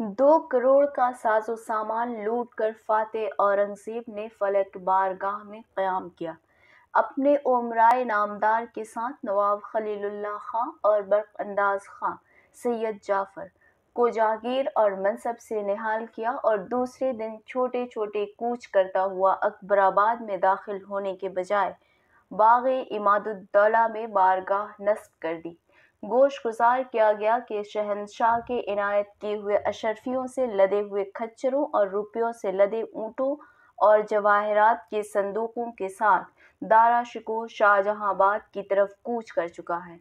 दो करोड़ का साजो सामान लूट कर फाते औरंगज़ेब ने फलक बारगाह में क़्याम किया अपने उमराय नामदार के साथ नवाब खलीलुल्लाह खां और अंदाज खां सैयद जाफ़र को जागीर और मनसब से निहाल किया और दूसरे दिन छोटे छोटे कूच करता हुआ अकबराबाद में दाखिल होने के बजाय बाग इमादुद्दौला में बारगाह नस्ब कर दी गोश गुजार किया गया कि शहनशाह के इनायत किए हुए अशरफियों से लदे हुए खच्चरों और रुपयों से लदे ऊँटों और जवाहरात के संदूकों के साथ दारा शिको शाहजहाबाद की तरफ कूच कर चुका है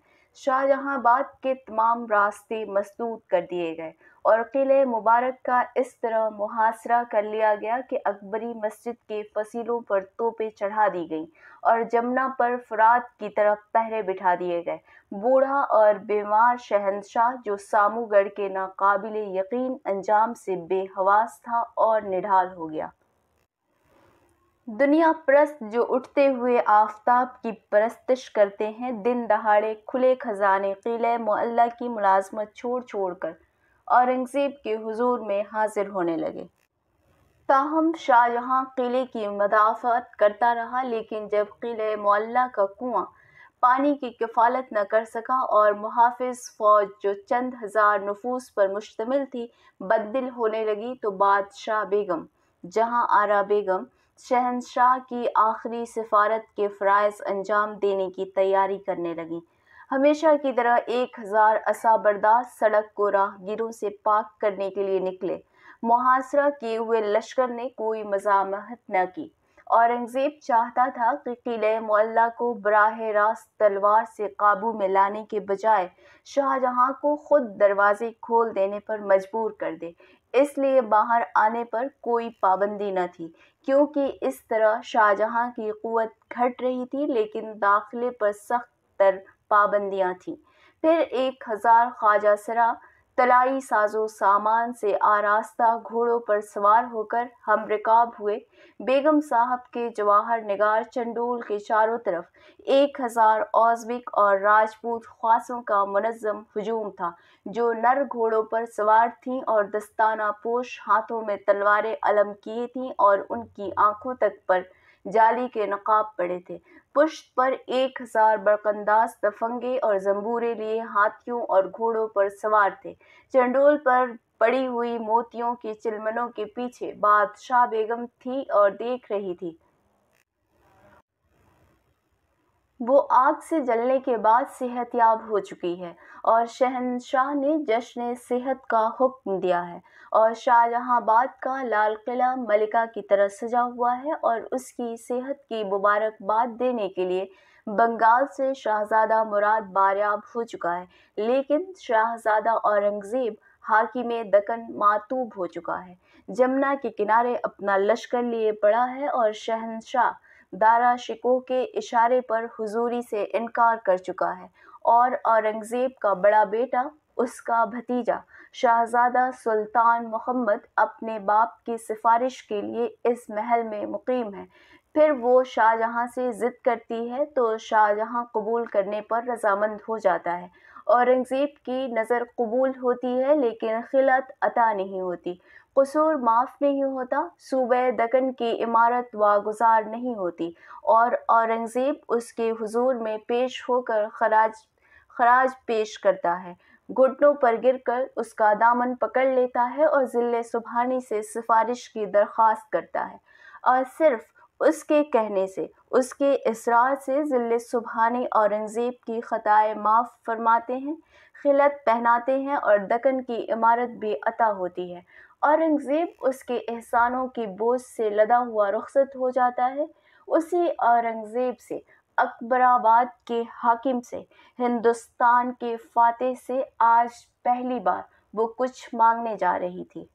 बाद के तमाम रास्ते मसदूद कर दिए गए और किले मुबारक का इस तरह मुहासरा कर लिया गया कि अकबरी मस्जिद के फसीलों पर तोपे चढ़ा दी गईं और जमुना पर फरात की तरफ पहरे बिठा दिए गए बूढ़ा और बीमार शहनशाह जो सामूगढ़ के नाकाबिल यकीन अंजाम से बेहवास था और निढाल हो गया दुनिया परस्त जो उठते हुए आफताब की परस्तिश करते हैं दिन दहाड़े खुले खजाने किले मोल्ला की मुलाजमत छोड़ छोड़ कर औरंगज़ेब के हुजूर में हाजिर होने लगे ताहम शाहजहाँ किले की मदाफत करता रहा लेकिन जब किले मोल्ला का कुआं पानी की किफ़ालत न कर सका और मुहाफ़ फ़ौज जो चंद हज़ार नफूस पर मुश्तमिल थी बददिल होने लगी तो बादशाह बेगम जहाँ आरा बेगम शहनशाह की आखिरी सिफारत के फ़रज़ अंजाम देने की तैयारी करने लगी हमेशा की तरह एक हज़ार असाबरदार सड़क को राहगीरों से पाक करने के लिए निकले मुहासरा किए हुए लश्कर ने कोई मजामहत न की औरंगज़ेब चाहता था कि किले मोल्ला को बराह रास्त तलवार से काबू में लाने के बजाय शाहजहां को खुद दरवाजे खोल देने पर मजबूर कर दे इसलिए बाहर आने पर कोई पाबंदी न थी क्योंकि इस तरह शाहजहां की क़वत घट रही थी लेकिन दाखिले पर सख्त तर पाबंदियाँ थीं फिर एक हज़ार ख्वाजा सरा तलाई साजो सामान से आरास्ता घोड़ों पर सवार होकर हम रिकाब हुए बेगम साहब के जवाहर निगार चंडोल के चारों तरफ एक हज़ार औजबिक और राजपूत खासों का मनज़म हजूम था जो नर घोड़ों पर सवार थीं और दस्ताना पोश हाथों में तलवारें अलम किए थीं और उनकी आंखों तक पर जाली के नकाब पड़े थे पुष्प पर एक हजार बरकंदाज दफंगे और जम्बूरे लिए हाथियों और घोड़ों पर सवार थे चंडोल पर पड़ी हुई मोतियों की चिलमनों के पीछे बादशाह बेगम थी और देख रही थी वो आग से जलने के बाद सेहत याब हो चुकी है और शहनशाह ने जश्न सेहत का हुक्म दिया है और शाहजहाबाद का लाल किला मलिका की तरह सजा हुआ है और उसकी सेहत की मुबारकबाद देने के लिए बंगाल से शाहजादा मुराद बारियाब हो चुका है लेकिन शाहजादा औरंगज़ेब हाकि में दकन मातूब हो चुका है जमुना के किनारे अपना लश्कर लिए पड़ा है और शहनशाह दारा शिको के इशारे पर हुजूरी से इनकार कर चुका है और औरंगज़ेब का बड़ा बेटा उसका भतीजा शाहजादा सुल्तान मोहम्मद अपने बाप की सिफारिश के लिए इस महल में मुकीम है फिर वो शाहजहाँ से ज़िद करती है तो शाहजहाँ कबूल करने पर रजामंद हो जाता है औरंगज़ेब की नज़र कबूल होती है लेकिन खिलत अता नहीं होती कसूर माफ़ नहीं होता सूबे दकन की इमारत वागुजार नहीं होती और औरंगज़ेब उसके हुजूर में पेश होकर खराज खराज पेश करता है घुटनों पर गिरकर उसका दामन पकड़ लेता है और ज़िले सुबहानी से सिफारिश की दरख्वास्त करता है और सिर्फ उसके कहने से उसके इसरार से ज़िले सुबहानी औरंगज़ेब की ख़ताए माफ़ फरमाते हैं खिलत पहनाते हैं और दकन की इमारत भी अता होती है औरंगज़ेब उसके एहसानों के बोझ से लदा हुआ रुखसत हो जाता है उसी औरंगज़ेब से अकबराबाद के हाकिम से हिंदुस्तान के फातह से आज पहली बार वो कुछ मांगने जा रही थी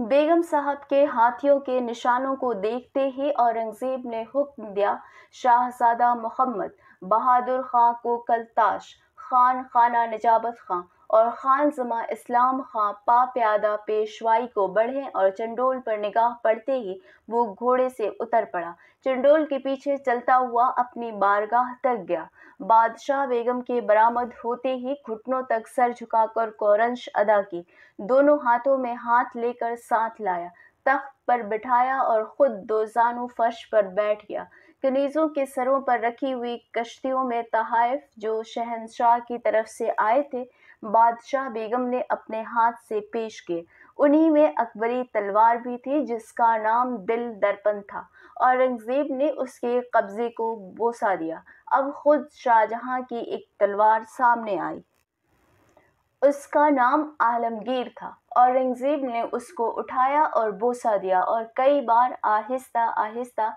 बेगम साहब के हाथियों के निशानों को देखते ही औरंगज़ेब ने हुक्म दिया शाहजादा मोहम्मद बहादुर खां को कलताश खान खाना निजाबत खां और खान जमा इस्लाम खां पा प्यादा पेशवाई को बढ़े और चंडोल पर निगाह पड़ते ही वो घोड़े से उतर पड़ा चंडोल के पीछे चलता हुआ अपनी बारगाह तक गया बादशाह बेगम के बरामद होते ही घुटनों तक सर झुकाकर कौरंश अदा की दोनों हाथों में हाथ लेकर साथ लाया तख्त पर बिठाया और खुद दो जानू फर्श पर बैठ गया कनीजों के सरों पर रखी हुई कश्तियों में तहाइफ जो शहनशाह की तरफ से आए थे बादशाह बेगम ने अपने हाथ से पेश किए उन्हीं में अकबरी तलवार भी थी जिसका नाम दिल दर्पण था औरंगज़ेब ने उसके कब्ज़े को बोसा दिया अब खुद शाहजहां की एक तलवार सामने आई उसका नाम आलमगीर था औरंगज़ेब ने उसको उठाया और बोसा दिया और कई बार आहिस्ता आहिस्ता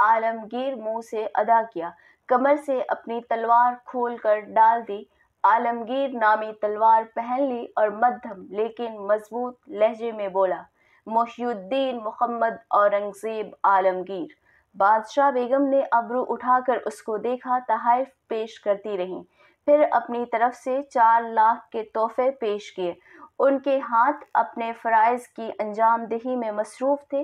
आलमगीर मुंह से अदा किया कमर से अपनी तलवार खोल कर डाल दी आलमगीर नामी तलवार पहन ली और मध्यम लेकिन मजबूत लहजे में बोला मोहुद्दीन मोहम्मद औरंगजेब आलमगीर बादशाह बेगम ने अबरू उठाकर उसको देखा तहाइफ पेश करती रहीं फिर अपनी तरफ से चार लाख के तोहफे पेश किए उनके हाथ अपने फरज की दही में मसरूफ़ थे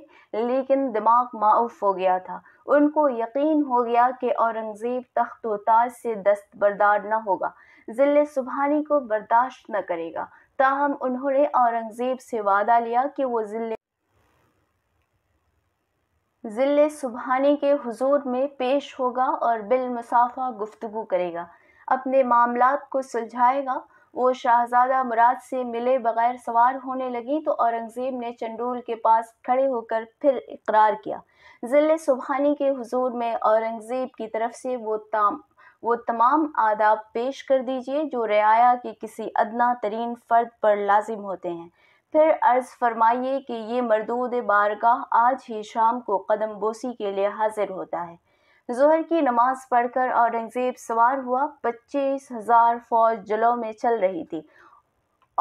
लेकिन दिमाग माउफ हो गया था उनको यकीन हो गया कि औरंगज़ेब तख्त ताज से दस्तबरदार न होगा जिले सुबहानी को बर्दाश्त न करेगा ताहम उन्होंने औरंगज़ेब से वादा लिया कि वो जिले जिले सुबहानी के हुजूर में पेश होगा और बिल मुसाफा गुफ्तु करेगा अपने मामला को सुलझाएगा वो शाहजादा मुराद से मिले बगैर सवार होने लगी तो औरंगज़ेब ने चंडूल के पास खड़े होकर फिर इकरार किया जिले सुबहानी के हुजूर में औरंगज़ेब की तरफ से वो ताम वो तमाम आदाब पेश कर दीजिए जो रियाया के किसी अदना तरीन फ़र्द पर लाजिम होते हैं फिर अर्ज़ फरमाइए कि ये मरदूद बारगाह आज ही शाम को कदम बोसी के लिए हाजिर होता है जहर की नमाज पढ़कर औरंगज़ेब सवार हुआ पच्चीस हज़ार फौज जलों में चल रही थी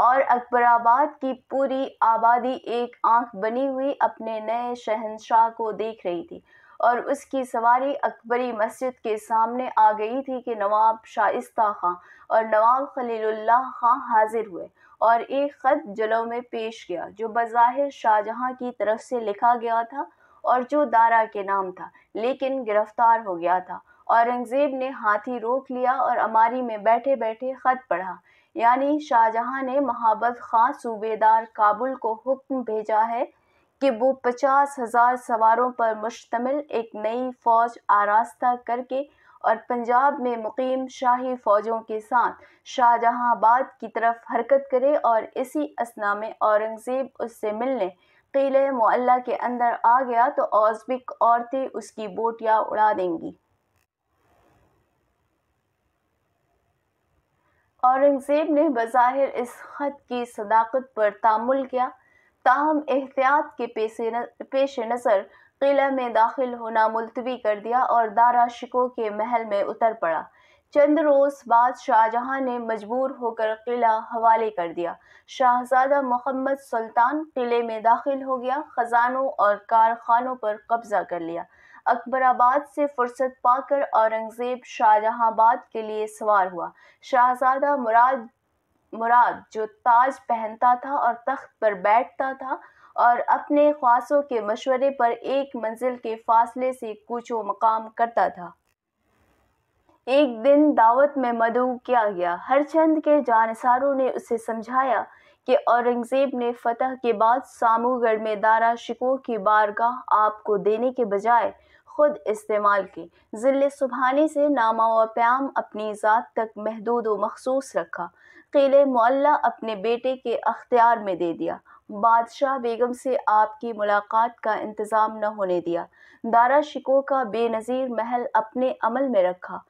और अकबराबाद की पूरी आबादी एक आंख बनी हुई अपने नए शहनशाह को देख रही थी और उसकी सवारी अकबरी मस्जिद के सामने आ गई थी कि नवाब शाइस्ता खां और नवाब खलील खां हाजिर हुए और एक ख़त जलों में पेश गया जो बज़ाहिर शाहजहां की तरफ से लिखा गया था और जो दारा के नाम था लेकिन गिरफ्तार हो गया था औरंगज़ेब ने हाथी रोक लिया और अमारी में बैठे बैठे ख़त पढ़ा यानी शाहजहां ने महाबत खां सूबेदार काबुल को हुक्म भेजा है कि वो पचास हजार सवारों पर मुश्तमिल एक नई फौज आरास्ता करके और पंजाब में मुकीम शाही फौजों के साथ शाहजहाँबाद की तरफ हरकत करे और इसी असना में औरंगज़ेब उससे मिलने किले मोल्ला के अंदर आ गया तो औजबिक औरतें उसकी बोटियाँ उड़ा देंगी औरंगज़ेब ने बज़ाहिर इस ख़त की सदाकत पर तामुल किया ताहम एहतियात के पेश नज़र क़िले में दाखिल होना मुलतवी कर दिया और दारा शिको के महल में उतर पड़ा चंद रोज बाद शाहजहां ने मजबूर होकर किला हवाले कर दिया शाहजादा मोहम्मद सुल्तान किले में दाखिल हो गया खजानों और कारखानों पर कब्जा कर लिया अकबराबाद से फुर्सत पाकर औरंगज़ेब शाहजहाबाद के लिए सवार हुआ शाहजादा मुराद मुराद जो ताज पहनता था और तख्त पर बैठता था और अपने ख्वासों के मशवरे पर एक मंजिल के फासले से कुछ मकाम करता था एक दिन दावत में मदू किया गया हर चंद के जानसारों ने उसे समझाया कि औरंगज़ेब ने फतह के बाद सामूगढ़ में दारा शिकोह की बारगाह आपको देने के बजाय खुद इस्तेमाल की जिले सुबहानी से नामा व प्याम अपनी ज़ात तक महदूद व मखसूस रखा किले मुल्ला अपने बेटे के अख्तियार में दे दिया बादशाह बेगम से आपकी मुलाकात का इंतज़ाम न होने दिया दारा शिको का बेनज़ीर महल अपने अमल में रखा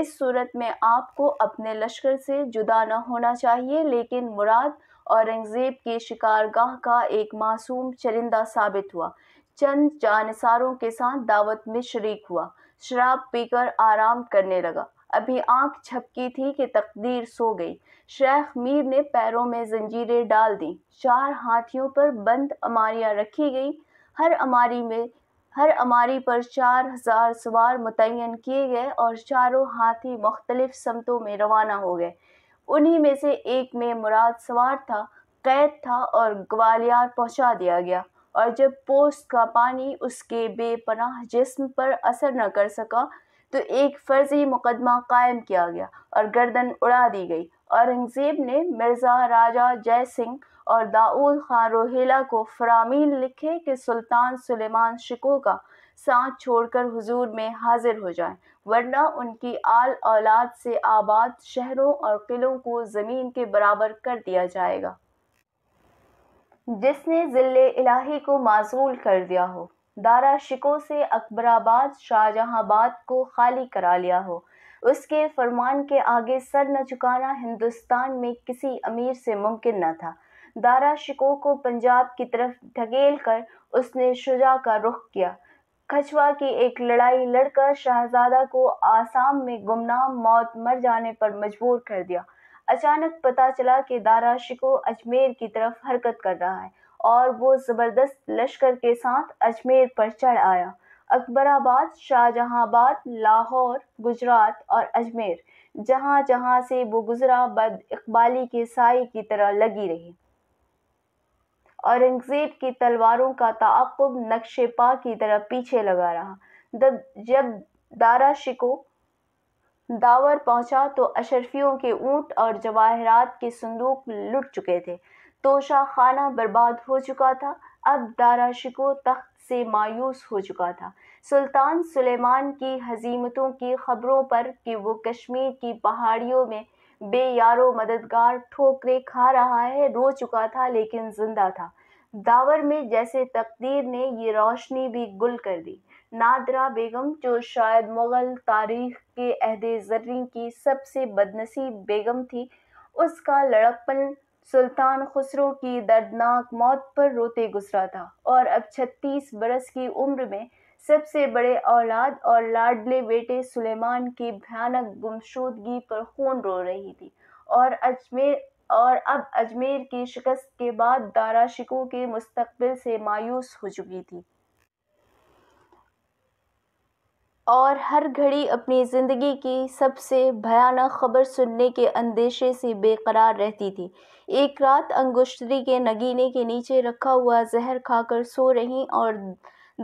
इस सूरत में आपको अपने लश्कर से जुदा न होना चाहिए लेकिन मुराद औरंगज़ेब की शिकारगाह का एक मासूम चरिंदा साबित हुआ चंद जानसारों के साथ दावत में शरीक हुआ शराब पीकर आराम करने लगा अभी आंख छपकी थी कि तकदीर सो गई शेख मीर ने पैरों में जंजीरें डाल दी चार हाथियों पर बंद अमारियां रखी गई हर अमारी में हर अमारी पर चार हजार सवार मुतन किए गए और चारों हाथी मुख्तलिफ समतों में रवाना हो गए उन्हीं में से एक में मुराद सवार था कैद था और ग्वालियर पहुंचा दिया गया और जब पोस्ट का पानी उसके बेपनाह जिस्म पर असर न कर सका तो एक फर्जी मुकदमा कायम किया गया और गर्दन उड़ा दी गई औरंगज़ेब ने मिर्ज़ा राजा जय सिंह और दाऊद खान रोहिला को फरामीन लिखे कि सुल्तान सुलेमान शिको का साथ छोड़कर हुजूर में हाजिर हो जाए वरना उनकी आल औलाद से आबाद शहरों और किलों को ज़मीन के बराबर कर दिया जाएगा जिसने ज़िले इलाही को माजूल कर दिया हो दारा शिको से अकबराबाद शाहजहाबाद को खाली करा लिया हो उसके फरमान के आगे सर न झुकाना हिंदुस्तान में किसी अमीर से मुमकिन न था दारा शिको को पंजाब की तरफ ढकेल कर उसने शुजा का रुख किया खछवा की एक लड़ाई लड़कर शहजादा को आसाम में गुमनाम मौत मर जाने पर मजबूर कर दिया अचानक पता चला कि दारा शिको अजमेर की तरफ हरकत कर रहा है और वो ज़बरदस्त लश्कर के साथ अजमेर पर चढ़ आया अकबराबाद शाहजहाबाद लाहौर गुजरात और अजमेर जहाँ जहाँ से वो गुजरा बद इकबाली के साय की तरह लगी रही औरंगज़ेब की तलवारों का ताकुब नक्शे पा की तरह पीछे लगा रहा जब जब दारा शिको दावर पहुंचा तो अशरफियों के ऊंट और जवाहरात के संदूक लुट चुके थे तोशा खाना बर्बाद हो चुका था अब दारा शिको तख्त से मायूस हो चुका था सुल्तान सुलेमान की हजीमतों की खबरों पर कि वो कश्मीर की पहाड़ियों में यारो मददगार ठोकरे खा रहा है रो चुका था लेकिन जिंदा था दावर में जैसे तकदीर ने ये रोशनी भी गुल कर दी नादरा बेगम जो शायद मुग़ल तारीख के अहद जर्री की सबसे बदनसीब बेगम थी उसका लड़कपन सुल्तान खुसरो की दर्दनाक मौत पर रोते गुजरा था और अब 36 बरस की उम्र में सबसे बड़े औलाद और लाडले बेटे सुलेमान की भयानक गुमशुदगी पर खून रो रही थी और अजमेर और अब अजमेर की शिकस्त के बाद दारा शिको के मुस्तबिल से मायूस हो चुकी थी और हर घड़ी अपनी ज़िंदगी की सबसे भयानक खबर सुनने के अंदेशे से बेकरार रहती थी एक रात अंगुश्तरी के नगीने के नीचे रखा हुआ जहर खाकर सो रही और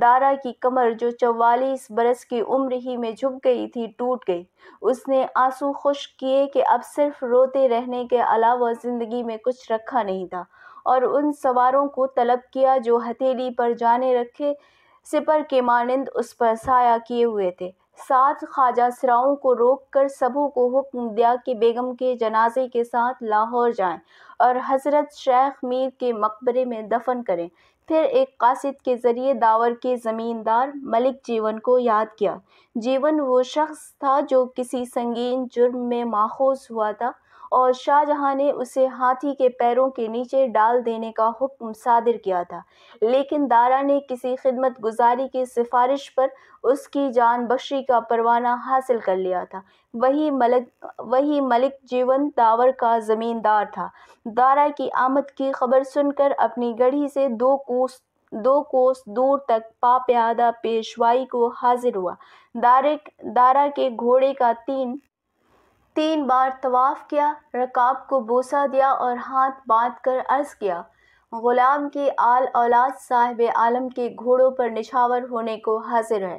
दारा की कमर जो चवालीस बरस की उम्र ही में झुक गई थी टूट गई उसने आंसू खुश किए कि अब सिर्फ रोते रहने के अलावा ज़िंदगी में कुछ रखा नहीं था और उन सवारों को तलब किया जो हथेली पर जाने रखे सिपर के मानंद उस पर साया किए हुए थे साथ ख्वाजा सराओं को रोक कर सबों को हुक्म दिया कि बेगम के जनाजे के साथ लाहौर जाएं और हज़रत शेख मीर के मकबरे में दफन करें फिर एक कासिद के ज़रिए दावर के ज़मींदार मलिक जीवन को याद किया जीवन वो शख्स था जो किसी संगीन जुर्म में माखोज हुआ था और शाहजहाँ ने उसे हाथी के पैरों के नीचे डाल देने का हुक्म सादिर किया था लेकिन दारा ने किसी खिदमत गुजारी की सिफारिश पर उसकी जान बख्शी का परवाना हासिल कर लिया था वही मलक वही मलिक जीवन दावर का ज़मींदार था दारा की आमद की खबर सुनकर अपनी गढ़ी से दो कोस दो कोस दूर तक पाप्यादा पेशवाई को हाजिर हुआ दारे दारा के घोड़े का तीन तीन बार तवाफ़ किया रकाब को बोसा दिया और हाथ बांध कर अर्ज़ किया ग़ुलाम की आल औलाद साहिब आलम के घोड़ों पर निछावर होने को हाजिर है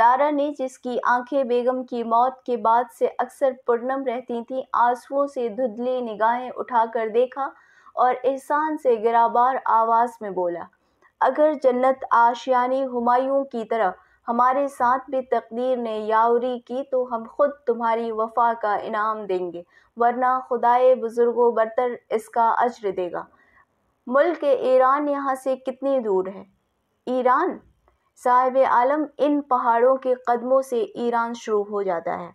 दारा ने जिसकी आंखें बेगम की मौत के बाद से अक्सर पुरनम रहती थीं आंसुओं से धुंधली निगाहें उठाकर देखा और एहसान से गिराबार आवाज़ में बोला अगर जन्नत आशियानी हुमायूं की तरह हमारे साथ भी तकदीर ने यावरी की तो हम खुद तुम्हारी वफा का इनाम देंगे वरना खुदाए बुज़ुर्गो बरतर इसका अजर देगा मुल्क ईरान यहाँ से कितनी दूर है ईरान साहिब आलम इन पहाड़ों के कदमों से ईरान शुरू हो जाता है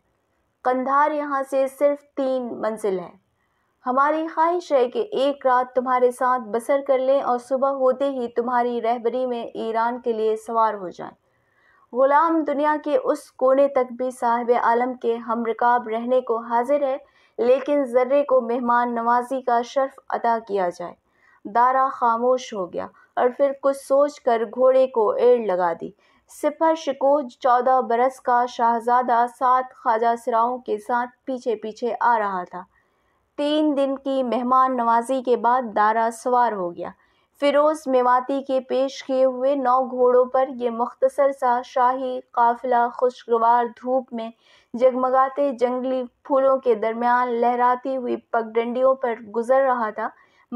कंधार यहाँ से सिर्फ तीन मंजिल है हमारी ख्वाहिश है कि एक रात तुम्हारे साथ बसर कर लें और सुबह होते ही तुम्हारी रहबरी में ईरान के लिए सवार हो जाएं। ग़ुलाम दुनिया के उस कोने तक भी साहिब आलम के हम रकाब रहने को हाजिर है लेकिन जर्रे को मेहमान नवाजी का शर्फ अदा किया जाए दारा खामोश हो गया और फिर कुछ सोच कर घोड़े को एड़ लगा दी सिफर शिको चौदह बरस का शाहजादा सात ख्वाजा सराओं के साथ पीछे पीछे आ रहा था तीन दिन की मेहमान नवाजी के बाद दारा सवार हो गया फिरोज मेवाती के पेश किए हुए नौ घोड़ों पर यह मुख्तसर सा शाही काफिला खुशगवार धूप में जगमगाते जंगली फूलों के दरमियान लहराती हुई पगडंडियों पर गुजर रहा था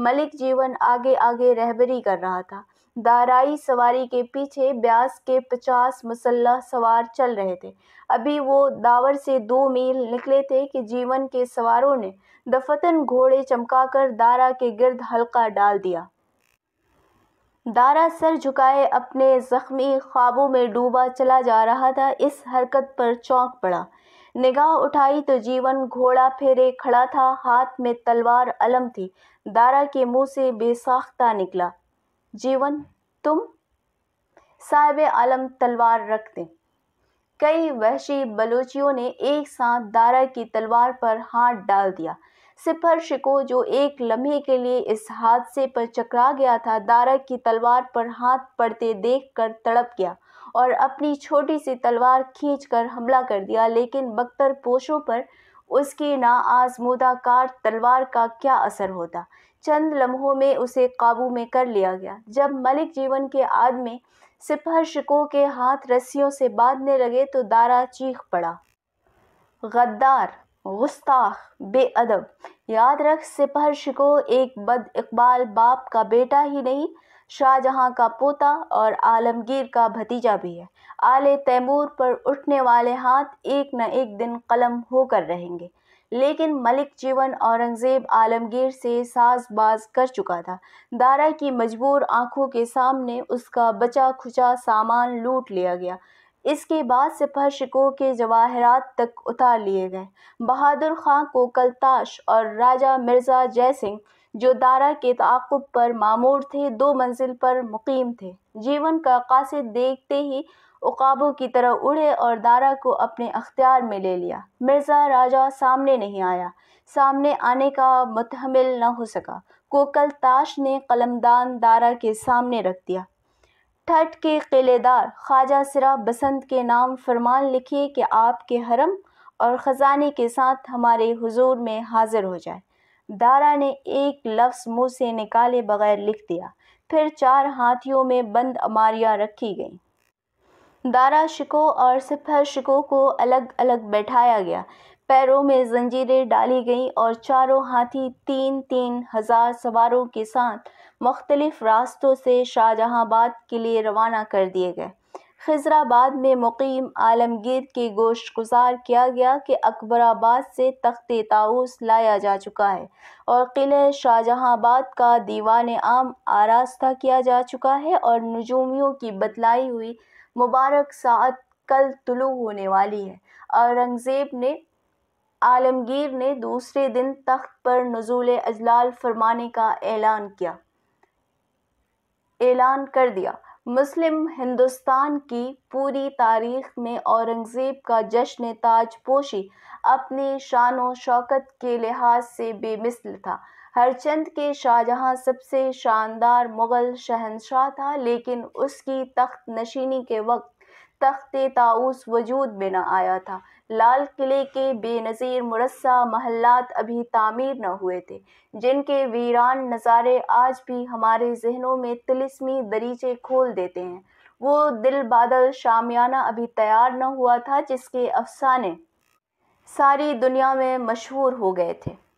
मलिक जीवन आगे आगे रहबरी कर रहा था दाराई सवारी के पीछे ब्यास के पचास मुसल्ला सवार चल रहे थे अभी वो दावर से दो मील निकले थे कि जीवन के सवारों ने दफतन घोड़े चमकाकर दारा के गिर्द हल्का डाल दिया दारा सर झुकाए अपने ज़ख्मी ख्वाबों में डूबा चला जा रहा था इस हरकत पर चौंक पड़ा निगाह उठाई तो जीवन घोड़ा फेरे खड़ा था हाथ में तलवार अलम थी दारा के मुंह से बेसाख्ता निकला जीवन तुम साहिब आलम तलवार रख दें कई वहशी बलोचियों ने एक साथ दारा की तलवार पर हाथ डाल दिया सिफर शिको जो एक लम्हे के लिए इस हादसे पर चकरा गया था दारा की तलवार पर हाथ पड़ते देखकर तड़प गया और अपनी छोटी सी तलवार खींचकर हमला कर दिया लेकिन बख्तर पोशों पर उसकी ना कार तलवार का क्या असर होता चंद लम्हों में उसे काबू में कर लिया गया जब मलिक जीवन के आदमी सिपहर शिको के हाथ रस्सियों से बांधने लगे तो दारा चीख पड़ा गद्दार गुस्ताख बेअदब याद रख सिपहर शिको एक बद इकबाल बाप का बेटा ही नहीं शाहजहाँ का पोता और आलमगीर का भतीजा भी है आले तैमूर पर उठने वाले हाथ एक न एक दिन कलम होकर रहेंगे लेकिन मलिक जीवन औरंगज़ेब आलमगीर से साज बाज कर चुका था दारा की मजबूर आंखों के सामने उसका बचा खुचा सामान लूट लिया गया इसके बाद सिपहशिकों के जवाहरात तक उतार लिए गए बहादुर खां को कलताश और राजा मिर्ज़ा जय सिंह जो दारा के ताकुब पर मामूर थे दो मंजिल पर मुकीम थे जीवन का कासिद देखते ही उकाबों की तरह उड़े और दारा को अपने अख्तियार में ले लिया मिर्ज़ा राजा सामने नहीं आया सामने आने का मतहमल न हो सका कोकल ताश ने कलमदान दारा के सामने रख दिया ठट के किलेदार ख्वाजा सिरा बसंत के नाम फरमान लिखिए कि आपके हरम और ख़जाने के साथ हमारे हुजूर में हाज़िर हो जाए दारा ने एक लफ्ज़ मुँह से निकाले बगैर लिख दिया फिर चार हाथियों में बंद अमारियाँ रखी गईं दारा शिको और सिफर शिको को अलग अलग बैठाया गया पैरों में जंजीरें डाली गईं और चारों हाथी तीन तीन हज़ार सवारों के साथ मुख्तलिफ़ रास्तों से शाहजहाँबाद के लिए रवाना कर दिए गए खजराबाद में मुकीम आलमगीर के गोश गुजार किया गया कि अकबराबाद से तख्त ताउस लाया जा चुका है और किले शाहजहाँबाद का दीवान आम आरास्ता किया जा चुका है और नजूमियों की बतलाई हुई मुबारक सात कल तुलु होने वाली है औरंगज़ेब ने आलमगीर ने दूसरे दिन तख्त पर नजूल अजलाल फरमाने का ऐलान किया ऐलान कर दिया मुस्लिम हिंदुस्तान की पूरी तारीख में औरंगज़ेब का जश्न ताज पोशी अपनी शान व शौकत के लिहाज से बेमिसल था हरचंद के शाहजहां सबसे शानदार मुग़ल शहनशाह था लेकिन उसकी तख्त नशीनी के वक्त तख्त ताउस वजूद में न आया था लाल किले के बेनज़ीर मुरस्सा महल्लात अभी तामीर न हुए थे जिनके वीरान नज़ारे आज भी हमारे जहनों में तिलस्मी दरीचे खोल देते हैं वो दिल बादल शामियाना अभी तैयार न हुआ था जिसके अफसाने सारी दुनिया में मशहूर हो गए थे